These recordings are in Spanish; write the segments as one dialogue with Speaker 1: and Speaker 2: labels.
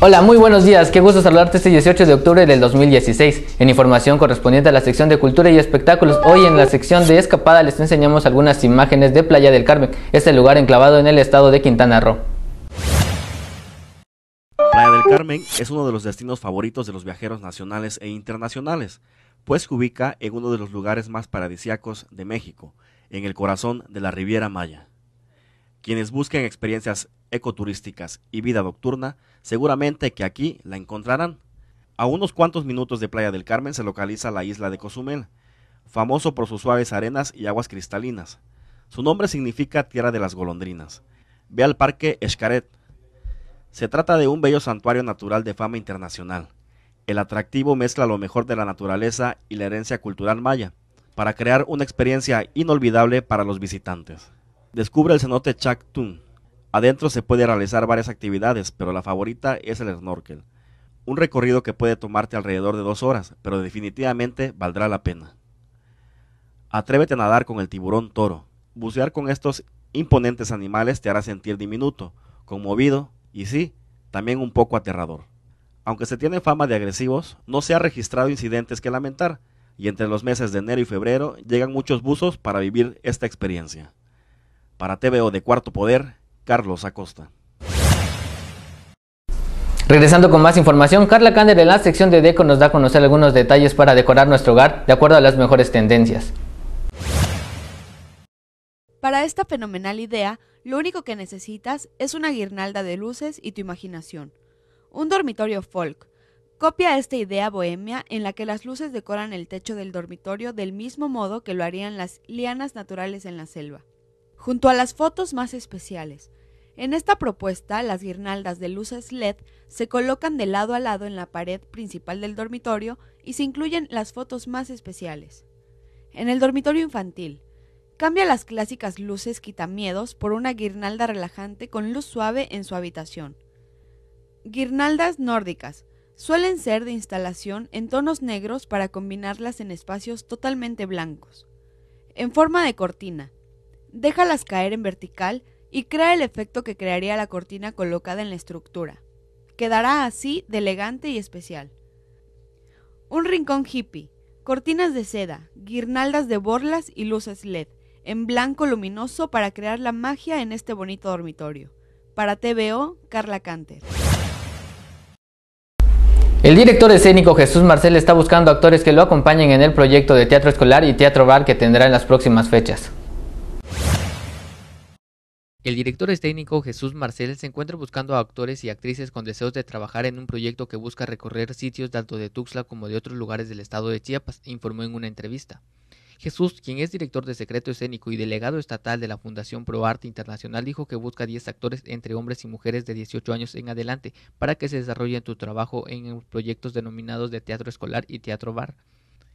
Speaker 1: Hola, muy buenos días. Qué gusto saludarte este 18 de octubre del 2016. En información correspondiente a la sección de cultura y espectáculos, hoy en la sección de escapada les enseñamos algunas imágenes de Playa del Carmen, este lugar enclavado en el estado de Quintana Roo.
Speaker 2: Playa del Carmen es uno de los destinos favoritos de los viajeros nacionales e internacionales, pues se ubica en uno de los lugares más paradisíacos de México, en el corazón de la Riviera Maya. Quienes busquen experiencias ecoturísticas y vida nocturna, seguramente que aquí la encontrarán. A unos cuantos minutos de Playa del Carmen se localiza la isla de Cozumel, famoso por sus suaves arenas y aguas cristalinas. Su nombre significa Tierra de las Golondrinas. Ve al Parque Escaret. Se trata de un bello santuario natural de fama internacional. El atractivo mezcla lo mejor de la naturaleza y la herencia cultural maya, para crear una experiencia inolvidable para los visitantes. Descubre el cenote Tung. Adentro se puede realizar varias actividades, pero la favorita es el snorkel. Un recorrido que puede tomarte alrededor de dos horas, pero definitivamente valdrá la pena. Atrévete a nadar con el tiburón toro. Bucear con estos imponentes animales te hará sentir diminuto, conmovido y sí, también un poco aterrador. Aunque se tiene fama de agresivos, no se han registrado incidentes que lamentar, y entre los meses de enero y febrero llegan muchos buzos para vivir esta experiencia. Para TVO de Cuarto Poder, Carlos Acosta.
Speaker 1: Regresando con más información, Carla Cander en la sección de Deco nos da a conocer algunos detalles para decorar nuestro hogar de acuerdo a las mejores tendencias.
Speaker 3: Para esta fenomenal idea, lo único que necesitas es una guirnalda de luces y tu imaginación. Un dormitorio folk. Copia esta idea bohemia en la que las luces decoran el techo del dormitorio del mismo modo que lo harían las lianas naturales en la selva junto a las fotos más especiales. En esta propuesta, las guirnaldas de luces LED se colocan de lado a lado en la pared principal del dormitorio y se incluyen las fotos más especiales. En el dormitorio infantil, cambia las clásicas luces quitamiedos por una guirnalda relajante con luz suave en su habitación. Guirnaldas nórdicas suelen ser de instalación en tonos negros para combinarlas en espacios totalmente blancos. En forma de cortina, déjalas caer en vertical y crea el efecto que crearía la cortina colocada en la estructura. Quedará así de elegante y especial. Un rincón hippie, cortinas de seda, guirnaldas de borlas y luces LED, en blanco luminoso para crear la magia en este bonito dormitorio. Para TVO, Carla Canter.
Speaker 1: El director escénico Jesús Marcel está buscando actores que lo acompañen en el proyecto de teatro escolar y teatro bar que tendrá en las próximas fechas. El director técnico Jesús Marcel se encuentra buscando a actores y actrices con deseos de trabajar en un proyecto que busca recorrer sitios tanto de Tuxtla como de otros lugares del estado de Chiapas, informó en una entrevista. Jesús, quien es director de Secreto Escénico y delegado estatal de la Fundación Pro Arte Internacional, dijo que busca 10 actores entre hombres y mujeres de 18 años en adelante para que se desarrollen tu trabajo en proyectos denominados de teatro escolar y teatro bar.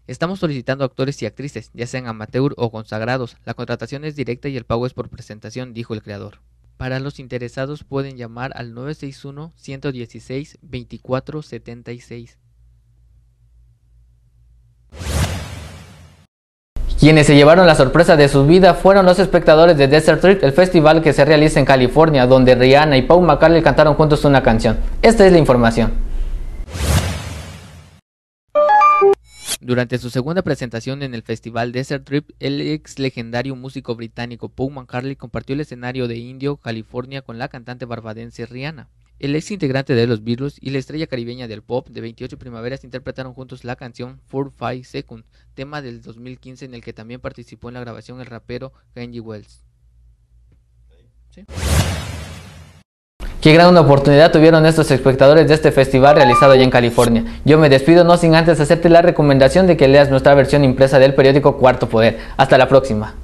Speaker 1: Estamos solicitando actores y actrices, ya sean amateur o consagrados. La contratación es directa y el pago es por presentación, dijo el creador. Para los interesados pueden llamar al 961-116-2476. Quienes se llevaron la sorpresa de su vida fueron los espectadores de Desert Trip, el festival que se realiza en California, donde Rihanna y Paul McCartney cantaron juntos una canción. Esta es la información. Durante su segunda presentación en el festival Desert Trip, el ex legendario músico británico Paul McCartney compartió el escenario de Indio, California con la cantante barbadense Rihanna. El ex integrante de los Beatles y la estrella caribeña del pop de 28 primaveras interpretaron juntos la canción Five Seconds, tema del 2015 en el que también participó en la grabación el rapero Kanye Wells. Qué gran oportunidad tuvieron estos espectadores de este festival realizado allá en California. Yo me despido no sin antes hacerte la recomendación de que leas nuestra versión impresa del periódico Cuarto Poder. Hasta la próxima.